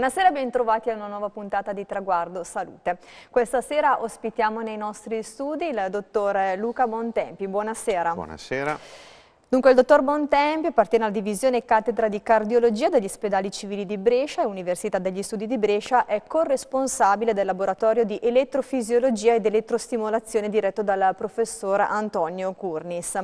Buonasera e bentrovati a una nuova puntata di Traguardo Salute. Questa sera ospitiamo nei nostri studi il dottor Luca Montempi. Buonasera. Buonasera. Dunque il dottor Bontempi appartiene alla divisione cattedra di cardiologia degli ospedali civili di Brescia e Università degli Studi di Brescia è corresponsabile del laboratorio di elettrofisiologia ed elettrostimolazione diretto dal professor Antonio Curnis.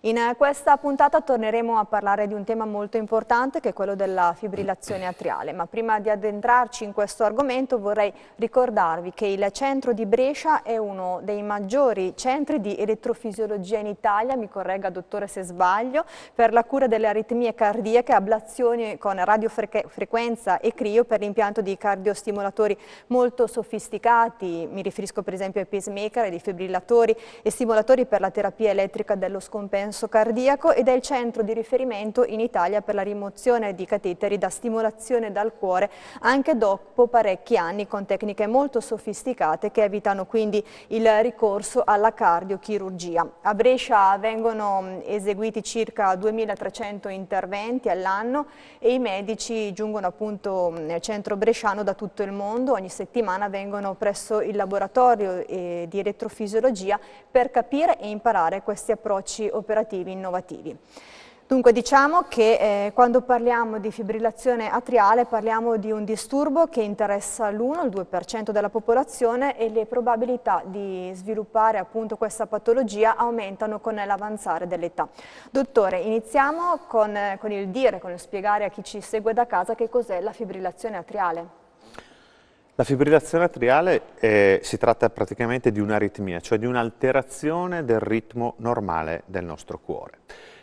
In eh, questa puntata torneremo a parlare di un tema molto importante che è quello della fibrillazione atriale, ma prima di addentrarci in questo argomento vorrei ricordarvi che il centro di Brescia è uno dei maggiori centri di elettrofisiologia in Italia, mi corregga dottore se sbaglio, sbaglio, per la cura delle aritmie cardiache, ablazioni con radiofrequenza e crio per l'impianto di cardiostimolatori molto sofisticati, mi riferisco per esempio ai pacemaker, ai defibrillatori e stimolatori per la terapia elettrica dello scompenso cardiaco ed è il centro di riferimento in Italia per la rimozione di cateteri da stimolazione dal cuore anche dopo parecchi anni con tecniche molto sofisticate che evitano quindi il ricorso alla cardiochirurgia. A Brescia vengono eseguiti effetti circa 2.300 interventi all'anno e i medici giungono appunto mm, nel centro bresciano da tutto il mondo, ogni settimana vengono presso il laboratorio eh, di elettrofisiologia per capire e imparare questi approcci operativi innovativi. Dunque diciamo che eh, quando parliamo di fibrillazione atriale parliamo di un disturbo che interessa l'1 2% della popolazione e le probabilità di sviluppare appunto questa patologia aumentano con l'avanzare dell'età. Dottore, iniziamo con, eh, con il dire, con il spiegare a chi ci segue da casa che cos'è la fibrillazione atriale. La fibrillazione atriale eh, si tratta praticamente di un'aritmia, cioè di un'alterazione del ritmo normale del nostro cuore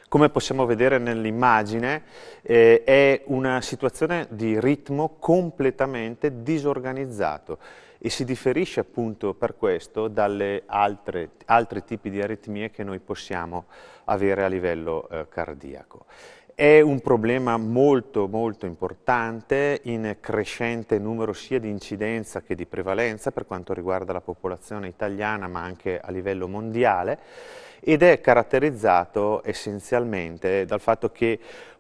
come possiamo vedere nell'immagine, eh, è una situazione di ritmo completamente disorganizzato e si differisce appunto per questo dalle altre, altri tipi di aritmie che noi possiamo avere a livello eh, cardiaco. È un problema molto molto importante in crescente numero sia di incidenza che di prevalenza per quanto riguarda la popolazione italiana ma anche a livello mondiale ed è caratterizzato essenzialmente dal fatto che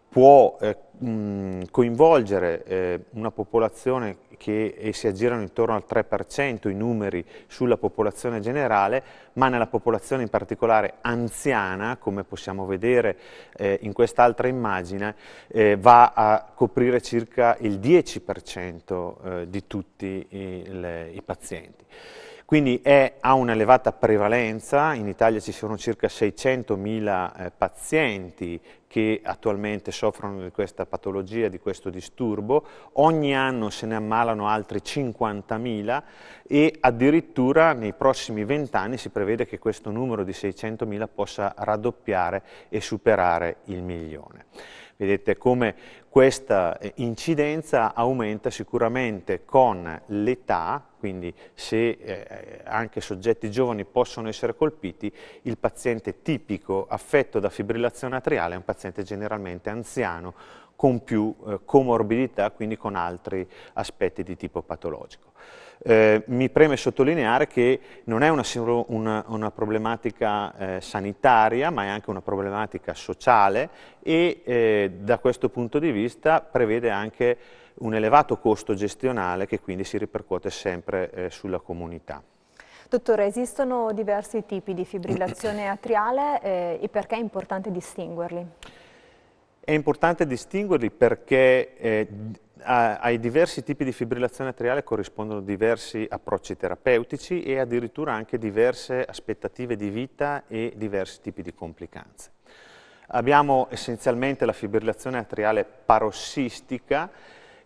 può eh, mh, coinvolgere eh, una popolazione che eh, si aggirano intorno al 3% i numeri sulla popolazione generale, ma nella popolazione in particolare anziana, come possiamo vedere eh, in quest'altra immagine, eh, va a coprire circa il 10% eh, di tutti i, le, i pazienti. Quindi è, ha un'elevata prevalenza, in Italia ci sono circa 600.000 eh, pazienti che attualmente soffrono di questa patologia, di questo disturbo, ogni anno se ne ammalano altri 50.000 e addirittura nei prossimi vent'anni si prevede che questo numero di 600.000 possa raddoppiare e superare il milione. Vedete come questa eh, incidenza aumenta sicuramente con l'età, quindi se eh, eh, anche soggetti giovani possono essere colpiti, il paziente tipico affetto da fibrillazione atriale è un paziente generalmente anziano, con più eh, comorbidità, quindi con altri aspetti di tipo patologico. Eh, mi preme sottolineare che non è una, una, una problematica eh, sanitaria, ma è anche una problematica sociale e eh, da questo punto di vista prevede anche un elevato costo gestionale che quindi si ripercuote sempre eh, sulla comunità. Dottore, esistono diversi tipi di fibrillazione atriale eh, e perché è importante distinguerli? È importante distinguerli perché eh, a, ai diversi tipi di fibrillazione atriale corrispondono diversi approcci terapeutici e addirittura anche diverse aspettative di vita e diversi tipi di complicanze. Abbiamo essenzialmente la fibrillazione atriale parossistica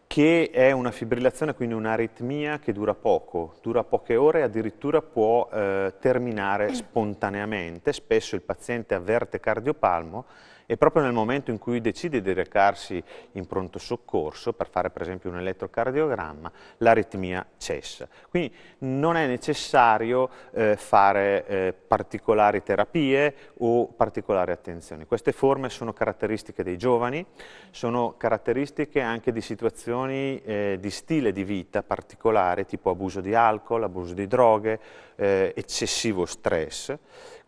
che è una fibrillazione, quindi un'aritmia che dura poco, dura poche ore e addirittura può eh, terminare eh. spontaneamente. Spesso il paziente avverte cardiopalmo e proprio nel momento in cui decide di recarsi in pronto soccorso per fare per esempio un elettrocardiogramma, l'aritmia cessa. Quindi non è necessario eh, fare eh, particolari terapie o particolari attenzioni. Queste forme sono caratteristiche dei giovani, sono caratteristiche anche di situazioni eh, di stile di vita particolare, tipo abuso di alcol, abuso di droghe, eh, eccessivo stress,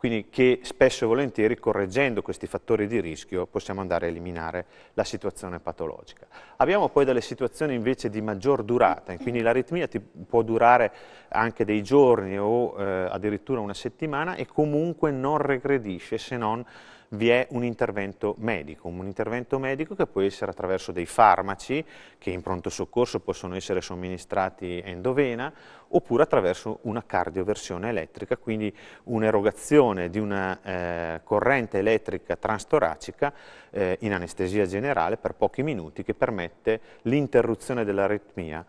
quindi che spesso e volentieri correggendo questi fattori di rischio possiamo andare a eliminare la situazione patologica. Abbiamo poi delle situazioni invece di maggior durata, quindi l'aritmia può durare anche dei giorni o eh, addirittura una settimana e comunque non regredisce se non vi è un intervento medico, un intervento medico che può essere attraverso dei farmaci che in pronto soccorso possono essere somministrati endovena oppure attraverso una cardioversione elettrica, quindi un'erogazione di una eh, corrente elettrica transtoracica eh, in anestesia generale per pochi minuti che permette l'interruzione dell'aritmia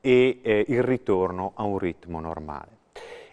e eh, il ritorno a un ritmo normale.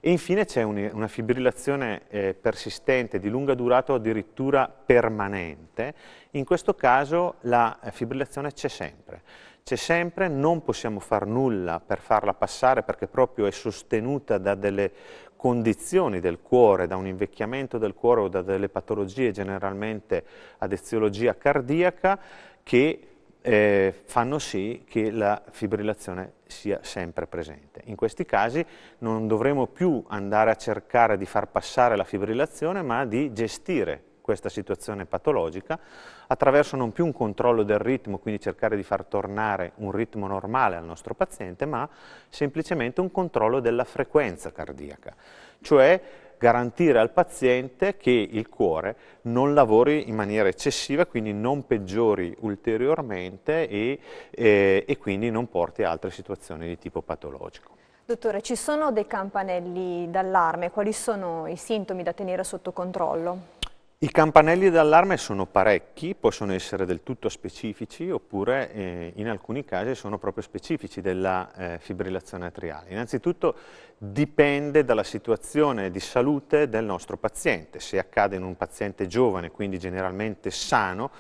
E infine c'è un, una fibrillazione eh, persistente di lunga durata o addirittura permanente. In questo caso la eh, fibrillazione c'è sempre. C'è sempre, non possiamo far nulla per farla passare perché proprio è sostenuta da delle condizioni del cuore, da un invecchiamento del cuore o da delle patologie, generalmente ad eziologia cardiaca, che eh, fanno sì che la fibrillazione sia sempre presente. In questi casi non dovremo più andare a cercare di far passare la fibrillazione, ma di gestire questa situazione patologica attraverso non più un controllo del ritmo, quindi cercare di far tornare un ritmo normale al nostro paziente, ma semplicemente un controllo della frequenza cardiaca, cioè garantire al paziente che il cuore non lavori in maniera eccessiva, quindi non peggiori ulteriormente e, eh, e quindi non porti a altre situazioni di tipo patologico. Dottore, ci sono dei campanelli d'allarme? Quali sono i sintomi da tenere sotto controllo? I campanelli d'allarme sono parecchi, possono essere del tutto specifici oppure eh, in alcuni casi sono proprio specifici della eh, fibrillazione atriale. Innanzitutto dipende dalla situazione di salute del nostro paziente. Se accade in un paziente giovane, quindi generalmente sano,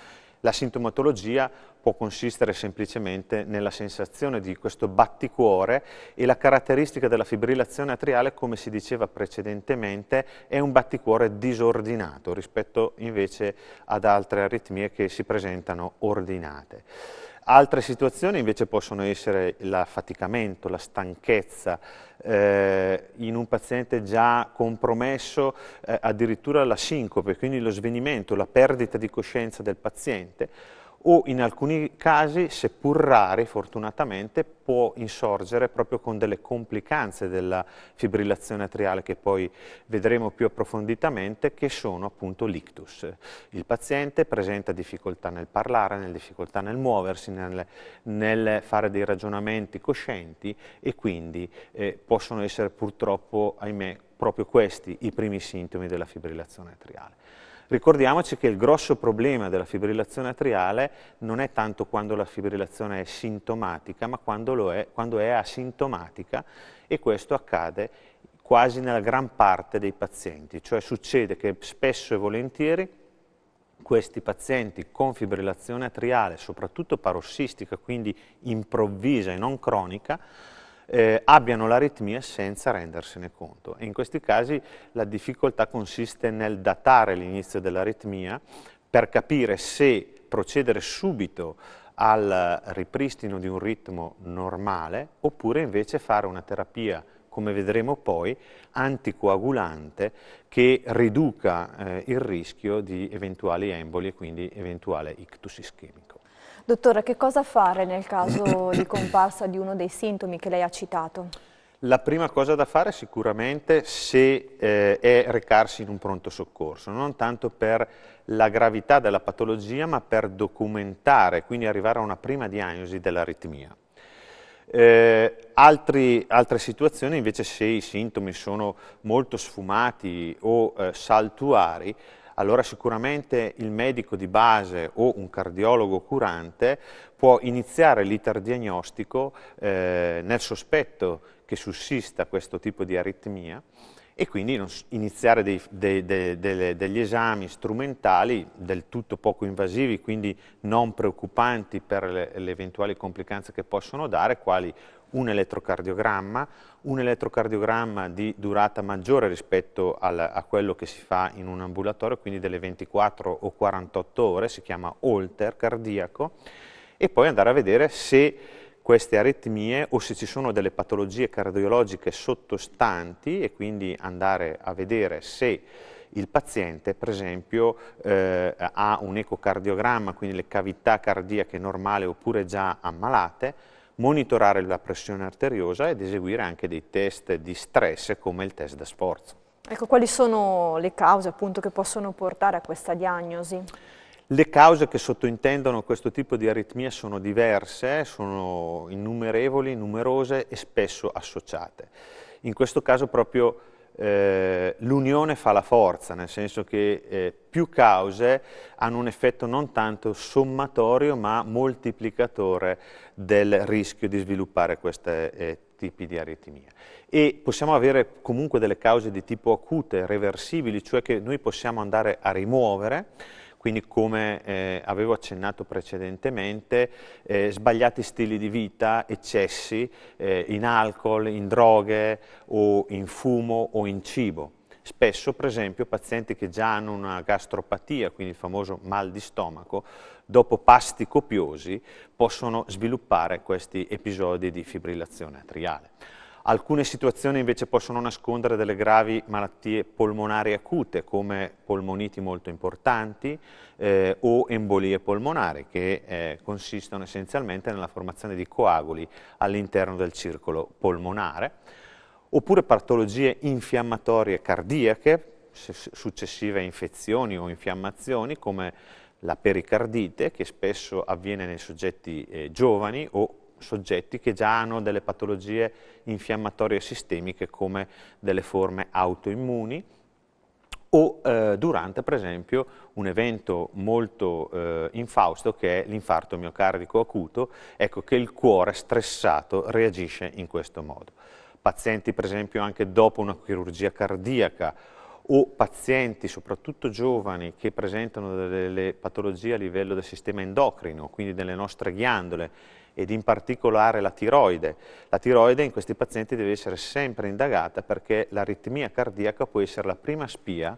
la sintomatologia può consistere semplicemente nella sensazione di questo batticuore e la caratteristica della fibrillazione atriale, come si diceva precedentemente, è un batticuore disordinato rispetto invece ad altre aritmie che si presentano ordinate. Altre situazioni invece possono essere l'affaticamento, la stanchezza, eh, in un paziente già compromesso eh, addirittura la sincope, quindi lo svenimento, la perdita di coscienza del paziente o in alcuni casi, seppur rari fortunatamente, può insorgere proprio con delle complicanze della fibrillazione atriale che poi vedremo più approfonditamente, che sono appunto l'ictus. Il paziente presenta difficoltà nel parlare, nel difficoltà nel muoversi, nel, nel fare dei ragionamenti coscienti e quindi eh, possono essere purtroppo, ahimè, proprio questi i primi sintomi della fibrillazione atriale. Ricordiamoci che il grosso problema della fibrillazione atriale non è tanto quando la fibrillazione è sintomatica, ma quando, è, quando è asintomatica e questo accade quasi nella gran parte dei pazienti, cioè succede che spesso e volentieri questi pazienti con fibrillazione atriale, soprattutto parossistica, quindi improvvisa e non cronica, eh, abbiano l'aritmia senza rendersene conto. E in questi casi la difficoltà consiste nel datare l'inizio dell'aritmia per capire se procedere subito al ripristino di un ritmo normale oppure invece fare una terapia come vedremo poi, anticoagulante che riduca eh, il rischio di eventuali emboli e quindi eventuale ictus ischemico. Dottore, che cosa fare nel caso di comparsa di uno dei sintomi che lei ha citato? La prima cosa da fare sicuramente se, eh, è recarsi in un pronto soccorso, non tanto per la gravità della patologia ma per documentare, quindi arrivare a una prima diagnosi dell'aritmia. Eh, altri, altre situazioni invece se i sintomi sono molto sfumati o eh, saltuari, allora sicuramente il medico di base o un cardiologo curante può iniziare l'iter diagnostico eh, nel sospetto che sussista questo tipo di aritmia e quindi iniziare dei, de, de, de, degli esami strumentali del tutto poco invasivi, quindi non preoccupanti per le, le eventuali complicanze che possono dare, quali un elettrocardiogramma, un elettrocardiogramma di durata maggiore rispetto al, a quello che si fa in un ambulatorio, quindi delle 24 o 48 ore, si chiama holter cardiaco, e poi andare a vedere se queste aritmie o se ci sono delle patologie cardiologiche sottostanti e quindi andare a vedere se il paziente per esempio eh, ha un ecocardiogramma, quindi le cavità cardiache normali oppure già ammalate, monitorare la pressione arteriosa ed eseguire anche dei test di stress come il test da sforzo. Ecco, quali sono le cause appunto, che possono portare a questa diagnosi? Le cause che sottointendono questo tipo di aritmia sono diverse, sono innumerevoli, numerose e spesso associate. In questo caso proprio eh, l'unione fa la forza, nel senso che eh, più cause hanno un effetto non tanto sommatorio ma moltiplicatore del rischio di sviluppare questi eh, tipi di aritmia. E possiamo avere comunque delle cause di tipo acute, reversibili, cioè che noi possiamo andare a rimuovere, quindi come eh, avevo accennato precedentemente, eh, sbagliati stili di vita, eccessi eh, in alcol, in droghe o in fumo o in cibo. Spesso, per esempio, pazienti che già hanno una gastropatia, quindi il famoso mal di stomaco, dopo pasti copiosi possono sviluppare questi episodi di fibrillazione atriale. Alcune situazioni invece possono nascondere delle gravi malattie polmonari acute come polmoniti molto importanti eh, o embolie polmonari che eh, consistono essenzialmente nella formazione di coaguli all'interno del circolo polmonare oppure patologie infiammatorie cardiache successive a infezioni o infiammazioni come la pericardite che spesso avviene nei soggetti eh, giovani o soggetti che già hanno delle patologie infiammatorie sistemiche come delle forme autoimmuni o eh, durante per esempio un evento molto eh, infausto che è l'infarto miocardico acuto, ecco che il cuore stressato reagisce in questo modo. Pazienti per esempio anche dopo una chirurgia cardiaca o pazienti, soprattutto giovani, che presentano delle patologie a livello del sistema endocrino, quindi delle nostre ghiandole, ed in particolare la tiroide. La tiroide in questi pazienti deve essere sempre indagata perché l'aritmia cardiaca può essere la prima spia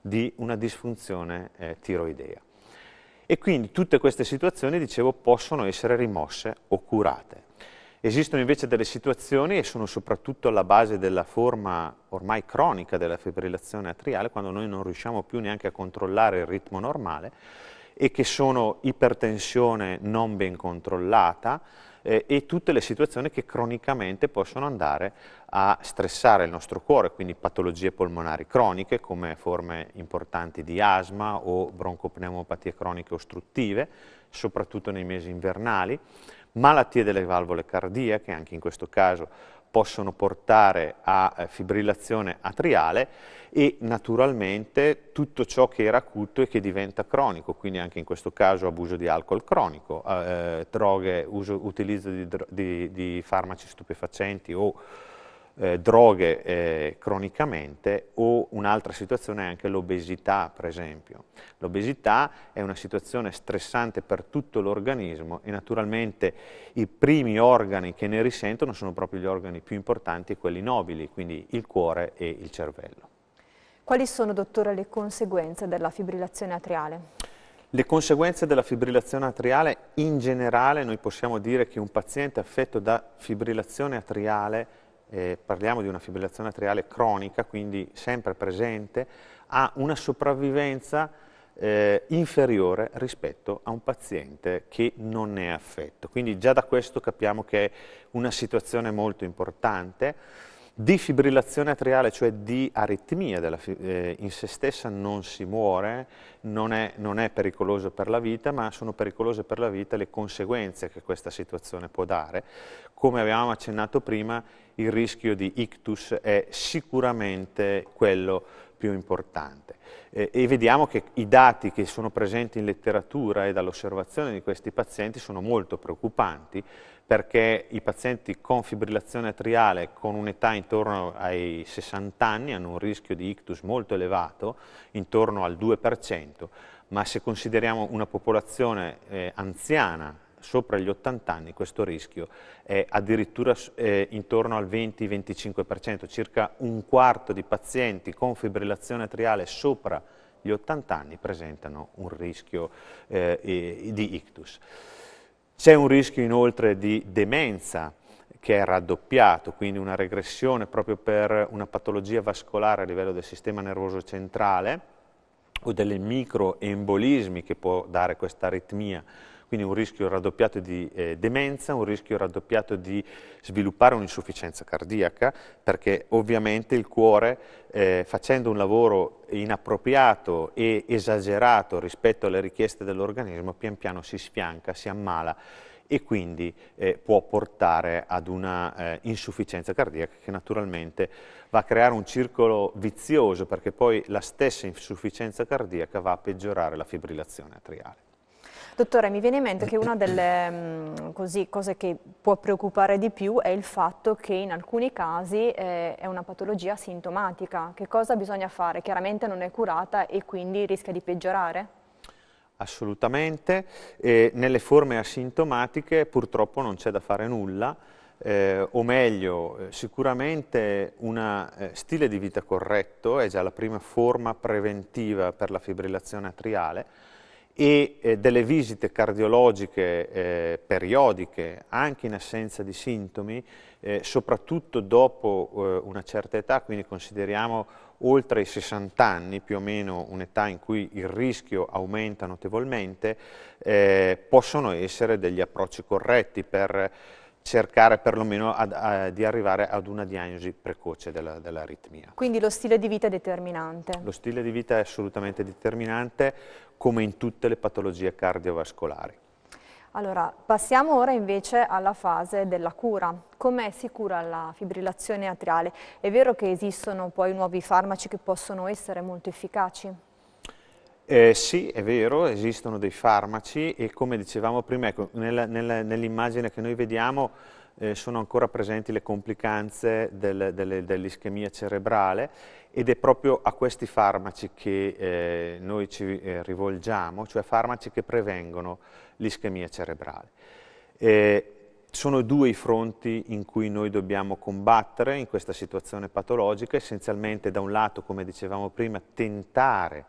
di una disfunzione eh, tiroidea. E quindi tutte queste situazioni, dicevo, possono essere rimosse o curate. Esistono invece delle situazioni e sono soprattutto alla base della forma ormai cronica della fibrillazione atriale, quando noi non riusciamo più neanche a controllare il ritmo normale, e che sono ipertensione non ben controllata eh, e tutte le situazioni che cronicamente possono andare a stressare il nostro cuore, quindi patologie polmonari croniche come forme importanti di asma o broncopneumopatie croniche ostruttive, soprattutto nei mesi invernali, malattie delle valvole cardiache, anche in questo caso possono portare a eh, fibrillazione atriale e naturalmente tutto ciò che era acuto e che diventa cronico, quindi anche in questo caso abuso di alcol cronico, eh, eh droghe, uso, utilizzo di, di, di farmaci stupefacenti o eh, droghe eh, cronicamente o un'altra situazione è anche l'obesità, per esempio. L'obesità è una situazione stressante per tutto l'organismo e naturalmente i primi organi che ne risentono sono proprio gli organi più importanti e quelli nobili, quindi il cuore e il cervello. Quali sono, dottore, le conseguenze della fibrillazione atriale? Le conseguenze della fibrillazione atriale, in generale, noi possiamo dire che un paziente affetto da fibrillazione atriale eh, parliamo di una fibrillazione atriale cronica, quindi sempre presente, ha una sopravvivenza eh, inferiore rispetto a un paziente che non ne è affetto. Quindi già da questo capiamo che è una situazione molto importante. Di fibrillazione atriale, cioè di aritmia della, eh, in se stessa non si muore, non è, non è pericoloso per la vita, ma sono pericolose per la vita le conseguenze che questa situazione può dare. Come avevamo accennato prima, il rischio di ictus è sicuramente quello più importante. Eh, e vediamo che i dati che sono presenti in letteratura e dall'osservazione di questi pazienti sono molto preoccupanti, perché i pazienti con fibrillazione atriale con un'età intorno ai 60 anni hanno un rischio di ictus molto elevato, intorno al 2%, ma se consideriamo una popolazione eh, anziana sopra gli 80 anni questo rischio è addirittura eh, intorno al 20-25%, circa un quarto di pazienti con fibrillazione atriale sopra gli 80 anni presentano un rischio eh, di ictus. C'è un rischio inoltre di demenza che è raddoppiato, quindi una regressione proprio per una patologia vascolare a livello del sistema nervoso centrale o delle microembolismi che può dare questa aritmia quindi un rischio raddoppiato di eh, demenza, un rischio raddoppiato di sviluppare un'insufficienza cardiaca, perché ovviamente il cuore eh, facendo un lavoro inappropriato e esagerato rispetto alle richieste dell'organismo, pian piano si sfianca, si ammala e quindi eh, può portare ad una eh, insufficienza cardiaca che naturalmente va a creare un circolo vizioso perché poi la stessa insufficienza cardiaca va a peggiorare la fibrillazione atriale. Dottore, mi viene in mente che una delle mm, così, cose che può preoccupare di più è il fatto che in alcuni casi eh, è una patologia sintomatica. Che cosa bisogna fare? Chiaramente non è curata e quindi rischia di peggiorare? Assolutamente. E nelle forme asintomatiche purtroppo non c'è da fare nulla. Eh, o meglio, eh, sicuramente un eh, stile di vita corretto è già la prima forma preventiva per la fibrillazione atriale, e eh, delle visite cardiologiche eh, periodiche, anche in assenza di sintomi, eh, soprattutto dopo eh, una certa età, quindi consideriamo oltre i 60 anni, più o meno un'età in cui il rischio aumenta notevolmente, eh, possono essere degli approcci corretti per cercare perlomeno ad, a, di arrivare ad una diagnosi precoce dell'aritmia. Quindi lo stile di vita è determinante? Lo stile di vita è assolutamente determinante come in tutte le patologie cardiovascolari. Allora, passiamo ora invece alla fase della cura. Com'è cura la fibrillazione atriale? È vero che esistono poi nuovi farmaci che possono essere molto efficaci? Eh, sì, è vero, esistono dei farmaci e come dicevamo prima, ecco, nell'immagine che noi vediamo eh, sono ancora presenti le complicanze del, del, dell'ischemia cerebrale ed è proprio a questi farmaci che eh, noi ci eh, rivolgiamo, cioè farmaci che prevengono l'ischemia cerebrale. Eh, sono due i fronti in cui noi dobbiamo combattere in questa situazione patologica, essenzialmente da un lato, come dicevamo prima, tentare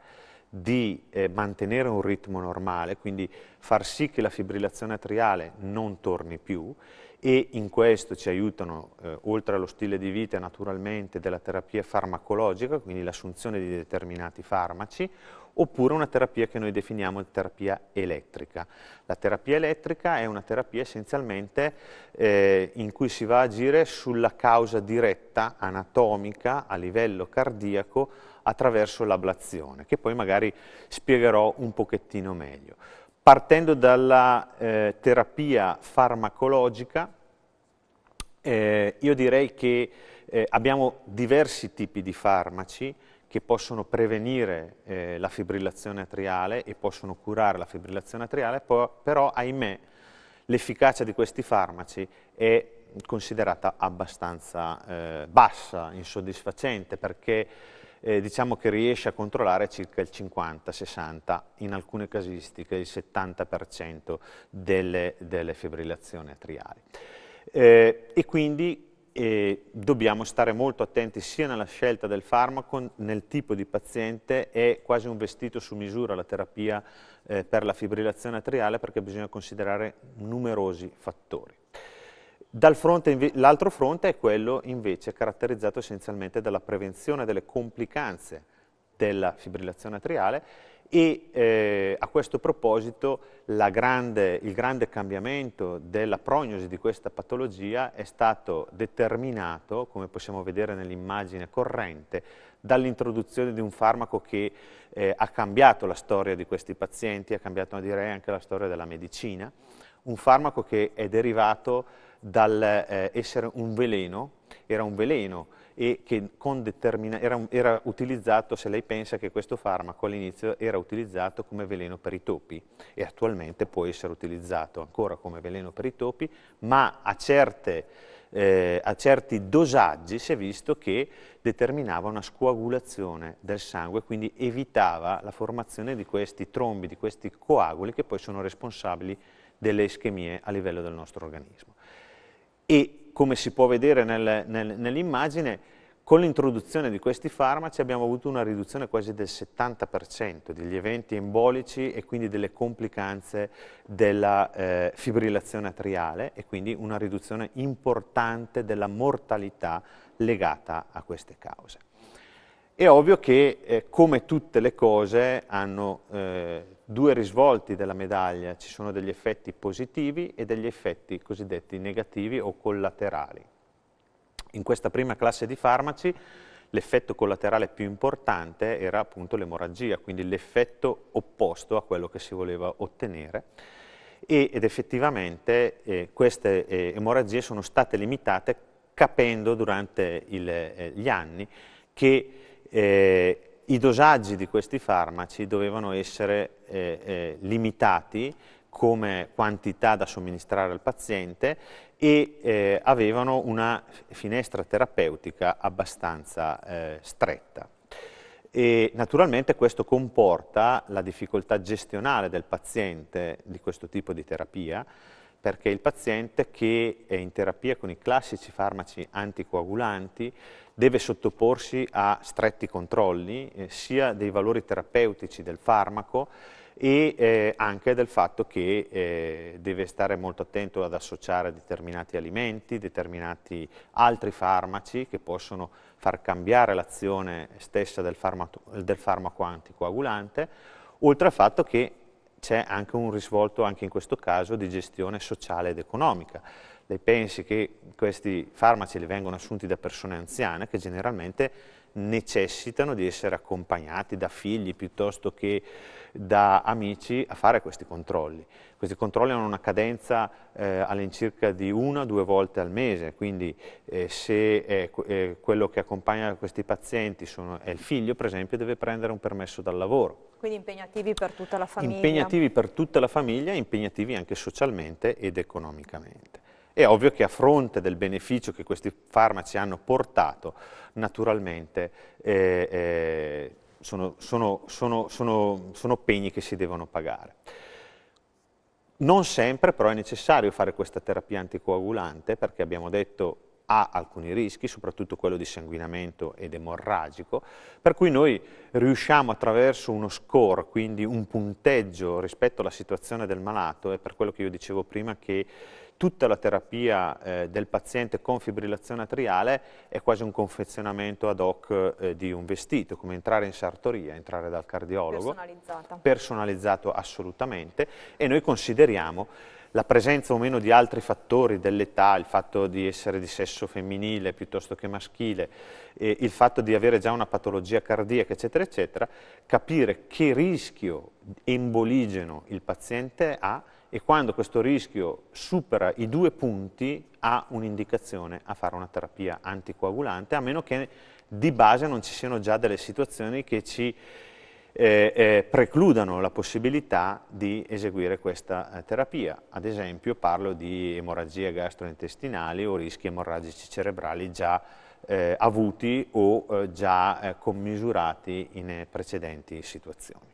di eh, mantenere un ritmo normale, quindi far sì che la fibrillazione atriale non torni più e in questo ci aiutano, eh, oltre allo stile di vita naturalmente, della terapia farmacologica, quindi l'assunzione di determinati farmaci, oppure una terapia che noi definiamo terapia elettrica. La terapia elettrica è una terapia essenzialmente eh, in cui si va a agire sulla causa diretta anatomica a livello cardiaco attraverso l'ablazione, che poi magari spiegherò un pochettino meglio. Partendo dalla eh, terapia farmacologica, eh, io direi che eh, abbiamo diversi tipi di farmaci che possono prevenire eh, la fibrillazione atriale e possono curare la fibrillazione atriale, però ahimè l'efficacia di questi farmaci è considerata abbastanza eh, bassa, insoddisfacente, perché eh, diciamo che riesce a controllare circa il 50-60, in alcune casistiche il 70% delle, delle, fibrillazioni atriali. Eh, e quindi eh, dobbiamo stare molto attenti sia nella scelta del farmaco, nel tipo di paziente, è quasi un vestito su misura la terapia eh, per la fibrillazione atriale perché bisogna considerare numerosi fattori. Fronte, l'altro fronte è quello invece caratterizzato essenzialmente dalla prevenzione delle complicanze della fibrillazione atriale e eh, a questo proposito grande, il grande cambiamento della prognosi di questa patologia è stato determinato, come possiamo vedere nell'immagine corrente, dall'introduzione di un farmaco che eh, ha cambiato la storia di questi pazienti, ha cambiato direi anche la storia della medicina, un farmaco che è derivato dal eh, un veleno, era un veleno e che era, era, utilizzato, se lei pensa che questo farmaco all'inizio era utilizzato come veleno per i topi e attualmente può essere utilizzato ancora come veleno per i topi, ma a, certe, eh, a certi dosaggi si è visto che determinava una scoagulazione del sangue, quindi evitava la formazione di questi trombi, di questi coaguli che poi sono responsabili delle ischemie a livello del nostro organismo e come si può vedere nel, nel, nell'immagine, con l'introduzione di questi farmaci abbiamo avuto una riduzione quasi del 70% degli eventi embolici e quindi delle complicanze della eh, fibrillazione atriale e quindi una riduzione importante della mortalità legata a queste cause. È ovvio che, eh, come tutte le cose, hanno eh, due risvolti della medaglia, ci sono degli effetti positivi e degli effetti cosiddetti negativi o collaterali. In questa prima classe di farmaci l'effetto collaterale più importante era appunto l'emorragia, quindi l'effetto opposto a quello che si voleva ottenere ed effettivamente eh, queste eh, emorragie sono state limitate capendo durante il, eh, gli anni che eh, i dosaggi di questi farmaci dovevano essere eh, eh, limitati come quantità da somministrare al paziente e eh, avevano una finestra terapeutica abbastanza eh, stretta. E naturalmente questo comporta la difficoltà gestionale del paziente di questo tipo di terapia, perché il paziente che è in terapia con i classici farmaci anticoagulanti deve sottoporsi a stretti controlli eh, sia dei valori terapeutici del farmaco e eh, anche del fatto che eh, deve stare molto attento ad associare determinati alimenti, determinati altri farmaci che possono far cambiare l'azione stessa del farmaco, del farmaco anticoagulante, oltre al fatto che c'è anche un risvolto, anche in questo caso, di gestione sociale ed economica. Lei pensi che questi farmaci li vengono assunti da persone anziane che generalmente necessitano di essere accompagnati da figli piuttosto che da amici a fare questi controlli. Questi controlli hanno una cadenza eh, all'incirca di una o due volte al mese, quindi eh, se eh, quello che accompagna questi pazienti sono, è il figlio, per esempio, deve prendere un permesso dal lavoro. Quindi impegnativi per tutta la famiglia. Impegnativi per tutta la famiglia, impegnativi anche socialmente ed economicamente. È ovvio che a fronte del beneficio che questi farmaci hanno portato, naturalmente eh, eh, sono, sono, sono, sono, pegni che si devono pagare. Non sempre però è necessario fare questa terapia anticoagulante perché abbiamo detto ha alcuni rischi, soprattutto quello di sanguinamento ed emorragico, per cui noi riusciamo attraverso uno score, quindi un punteggio rispetto alla situazione del malato, è per quello che io dicevo prima che tutta la terapia eh, del paziente con fibrillazione atriale è quasi un confezionamento ad hoc eh, di un vestito, come entrare in sartoria, entrare dal cardiologo. Personalizzato. Personalizzato assolutamente e noi consideriamo la presenza o meno di altri fattori dell'età, il fatto di essere di sesso femminile piuttosto che maschile, eh, il fatto di avere già una patologia cardiaca, eccetera, eccetera, capire che rischio emboligeno il paziente ha e quando questo rischio supera i due punti ha un'indicazione a fare una terapia anticoagulante, a meno che di base non ci siano già delle situazioni che ci eh, eh, precludano la possibilità di eseguire questa eh, terapia. Ad esempio parlo di emorragie gastrointestinali o rischi emorragici cerebrali già eh, avuti o eh, già eh, commisurati in precedenti situazioni.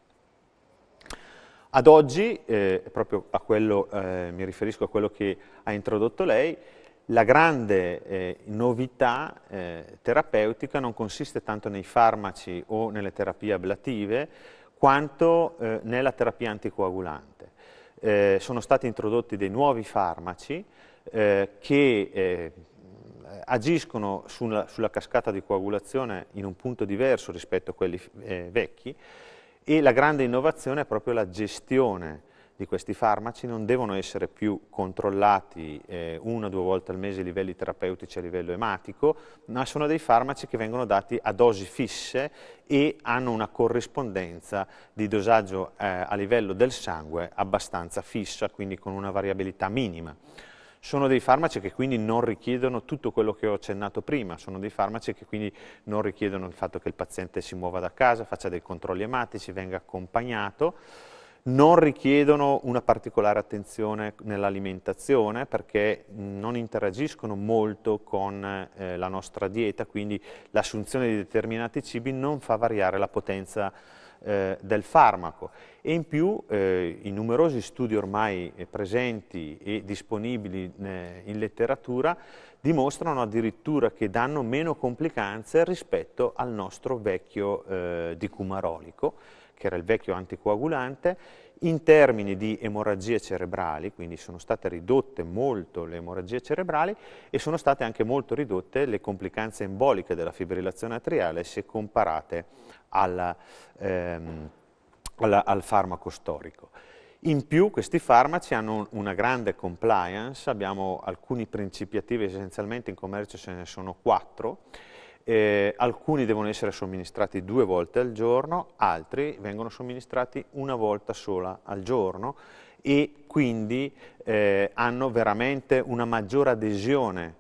Ad oggi, eh, proprio a quello, eh, mi riferisco a quello che ha introdotto lei, la grande eh, novità eh, terapeutica non consiste tanto nei farmaci o nelle terapie ablative, quanto eh, nella terapia anticoagulante. Eh, sono stati introdotti dei nuovi farmaci che agiscono sulla, sulla, cascata di coagulazione in un punto diverso rispetto a quelli vecchi, e la grande innovazione è proprio la gestione di questi farmaci, non devono essere più controllati eh, una o due volte al mese a livelli terapeutici a livello ematico, ma sono dei farmaci che vengono dati a dosi fisse e hanno una corrispondenza di dosaggio eh, a livello del sangue abbastanza fissa, quindi con una variabilità minima. Sono dei farmaci che quindi non richiedono tutto quello che ho accennato prima, sono dei farmaci che quindi non richiedono il fatto che il paziente si muova da casa, faccia dei controlli ematici, venga accompagnato, non richiedono una particolare attenzione nell'alimentazione perché non interagiscono molto con eh, la nostra dieta, quindi l'assunzione di determinati cibi non fa variare la potenza eh, del farmaco e in più eh, i numerosi studi ormai eh, presenti e disponibili eh, in letteratura dimostrano addirittura che danno meno complicanze rispetto al nostro vecchio eh, dicumarolico, che era il vecchio anticoagulante, in termini di emorragie cerebrali, quindi sono state ridotte molto le emorragie cerebrali e sono state anche molto ridotte le complicanze emboliche della fibrillazione atriale se comparate alla, ehm, alla, al farmaco storico. In più questi farmaci hanno una grande compliance, abbiamo alcuni principi attivi, essenzialmente in commercio ce ne sono quattro, eh, alcuni devono essere somministrati due volte al giorno, altri vengono somministrati una volta sola al giorno e quindi eh, hanno veramente una maggiore adesione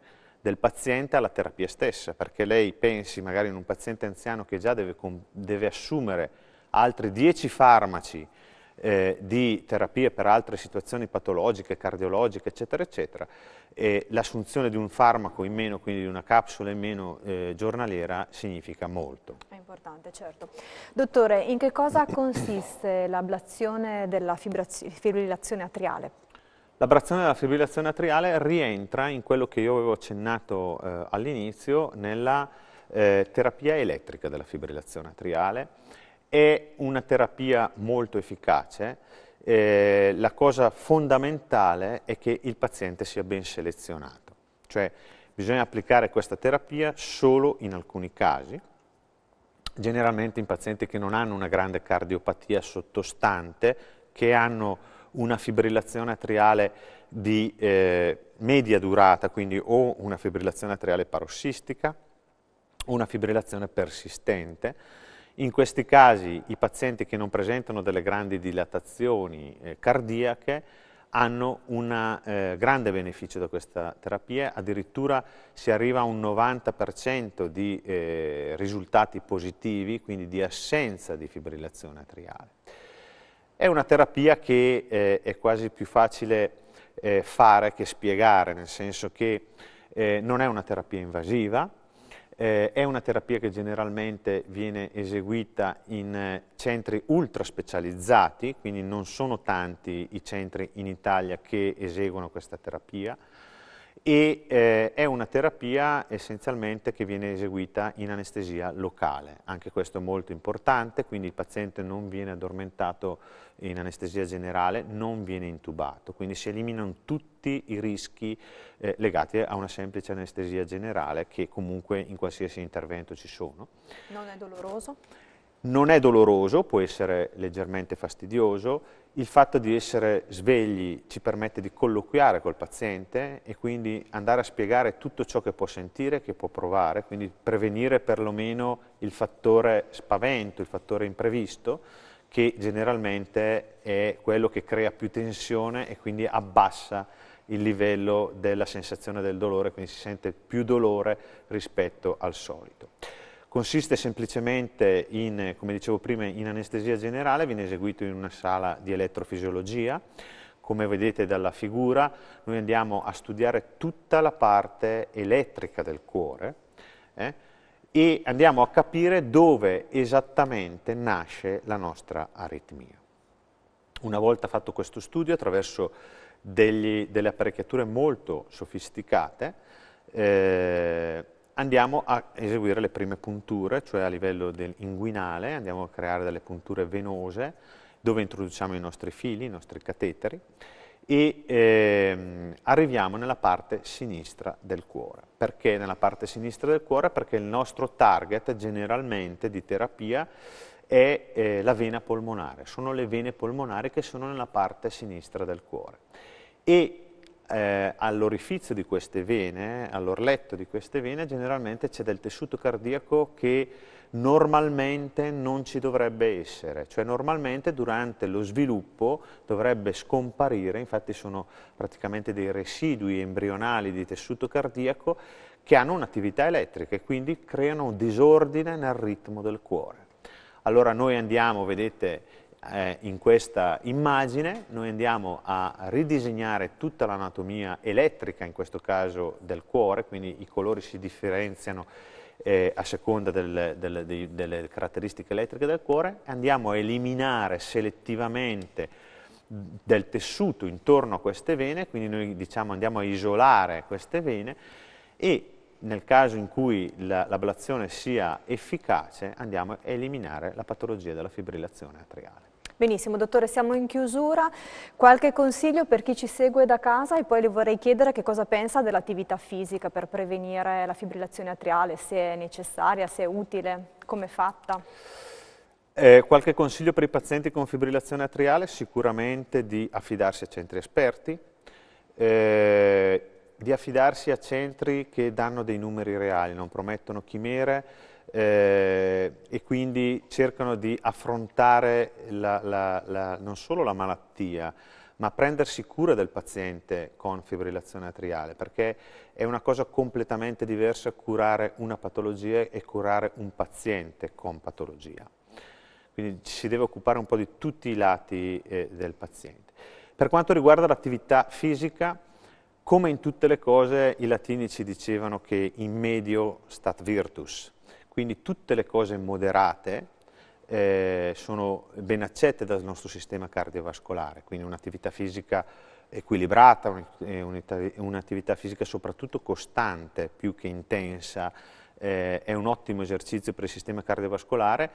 del paziente alla terapia stessa, perché lei pensi magari in un paziente anziano che già deve, deve assumere altri 10 farmaci eh, di terapie per altre situazioni patologiche, cardiologiche, eccetera, eccetera, e l'assunzione di un farmaco in meno, quindi di una capsula in meno eh, giornaliera, significa molto. È importante, certo. Dottore, in che cosa consiste l'ablazione della fibrillazione atriale? L'abrazione della fibrillazione atriale rientra in quello che io avevo accennato eh, all'inizio nella eh, terapia elettrica della fibrillazione atriale. È una terapia molto efficace. Eh, la cosa fondamentale è che il paziente sia ben selezionato, cioè bisogna applicare questa terapia solo in alcuni casi, generalmente in pazienti che non hanno una grande cardiopatia sottostante, che hanno una fibrillazione atriale di eh, media durata, quindi o una fibrillazione atriale parossistica o una fibrillazione persistente. In questi casi i pazienti che non presentano delle grandi dilatazioni eh, cardiache hanno un eh, grande beneficio da questa terapia, addirittura si arriva a un 90% di eh, risultati positivi, quindi di assenza di fibrillazione atriale. È una terapia che eh, è quasi più facile eh, fare che spiegare, nel senso che eh, non è una terapia invasiva, eh, è una terapia che generalmente viene eseguita in eh, centri ultra specializzati, quindi non sono tanti i centri in Italia che eseguono questa terapia, e eh, è una terapia essenzialmente che viene eseguita in anestesia locale, anche questo è molto importante, quindi il paziente non viene addormentato in anestesia generale, non viene intubato, quindi si eliminano tutti i rischi eh, legati a una semplice anestesia generale che comunque in qualsiasi intervento ci sono. Non è doloroso? non è doloroso, può essere leggermente fastidioso, il fatto di essere svegli ci permette di colloquiare col paziente e quindi andare a spiegare tutto ciò che può sentire, che può provare, quindi prevenire perlomeno il fattore spavento, il fattore imprevisto, che generalmente è quello che crea più tensione e quindi abbassa il livello della sensazione del dolore, quindi si sente più dolore rispetto al solito consiste semplicemente in, come dicevo prima, in anestesia generale, viene eseguito in una sala di elettrofisiologia, come vedete dalla figura noi andiamo a studiare tutta la parte elettrica del cuore eh, e andiamo a capire dove esattamente nasce la nostra aritmia. Una volta fatto questo studio attraverso degli, delle apparecchiature molto sofisticate, eh, andiamo a eseguire le prime punture, cioè a livello inguinale, andiamo a creare delle punture venose dove introduciamo i nostri fili, i nostri cateteri e ehm, arriviamo nella parte sinistra del cuore. Perché nella parte sinistra del cuore? Perché il nostro target generalmente di terapia è eh, la vena polmonare, sono le vene polmonari che sono nella parte sinistra del cuore. E eh, all'orifizio di queste vene, all'orletto di queste vene, generalmente c'è del tessuto cardiaco che normalmente non ci dovrebbe essere, cioè normalmente durante lo sviluppo dovrebbe scomparire, infatti sono praticamente dei residui embrionali di tessuto cardiaco che hanno un'attività elettrica e quindi creano un disordine nel ritmo del cuore. Allora noi andiamo, vedete, eh, in questa immagine noi andiamo a ridisegnare tutta l'anatomia elettrica, in questo caso del cuore, quindi i colori si differenziano eh, a seconda del, del, dei, delle caratteristiche elettriche del cuore, andiamo a eliminare selettivamente del tessuto intorno a queste vene, quindi noi diciamo andiamo a isolare queste vene e nel caso in cui l'ablazione sia efficace andiamo a eliminare la patologia della fibrillazione atriale. Benissimo, dottore, siamo in chiusura. Qualche consiglio per chi ci segue da casa e poi le vorrei chiedere che cosa pensa dell'attività fisica per prevenire la fibrillazione atriale, se è necessaria, se è utile, come è fatta. Eh, qualche consiglio per i pazienti con fibrillazione atriale? Sicuramente di affidarsi a centri esperti, eh, di affidarsi a centri che danno dei numeri reali, non promettono chimere, eh, e quindi cercano di affrontare la, la, la, non solo la malattia, ma prendersi cura del paziente con fibrillazione atriale, perché è una cosa completamente diversa curare una patologia e curare un paziente con patologia. Quindi ci si deve occupare un po' di tutti i lati eh, del paziente. Per quanto riguarda l'attività fisica, come in tutte le cose, i latini ci dicevano che in medio stat virtus, quindi tutte le cose moderate eh, sono ben accette dal nostro sistema cardiovascolare, quindi un'attività fisica equilibrata, eh, un'attività fisica soprattutto costante più che intensa, eh, è un ottimo esercizio per il sistema cardiovascolare.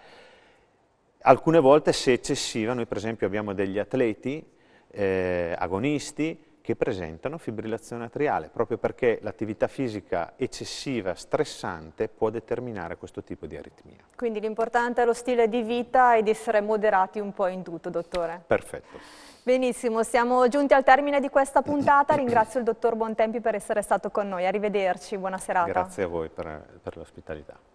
Alcune volte se eccessiva, noi per esempio abbiamo degli atleti eh, agonisti che presentano fibrillazione atriale, proprio perché l'attività fisica eccessiva, stressante, può determinare questo tipo di aritmia. Quindi l'importante è lo stile di vita ed essere moderati un po' in tutto, dottore. Perfetto. Benissimo, siamo giunti al termine di questa puntata, ringrazio il dottor Bontempi per essere stato con noi, arrivederci, buona serata. Grazie a voi per, per l'ospitalità.